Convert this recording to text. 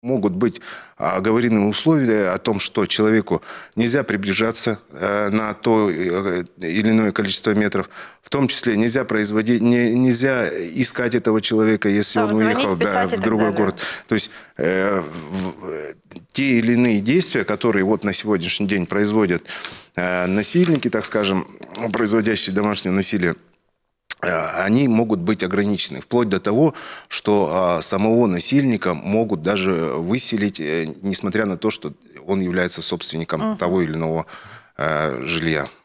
Могут быть а, оговорены условия о том, что человеку нельзя приближаться э, на то э, или иное количество метров. В том числе нельзя производить, не, нельзя искать этого человека, если Там он уехал да, в другой далее. город. То есть э, те или иные действия, которые вот на сегодняшний день производят э, насильники, так скажем, производящие домашнее насилие, Э, они могут быть ограничены, вплоть до того, что а, самого насильника могут даже выселить, э, несмотря на то, что он является собственником uh -huh. того или иного э, жилья.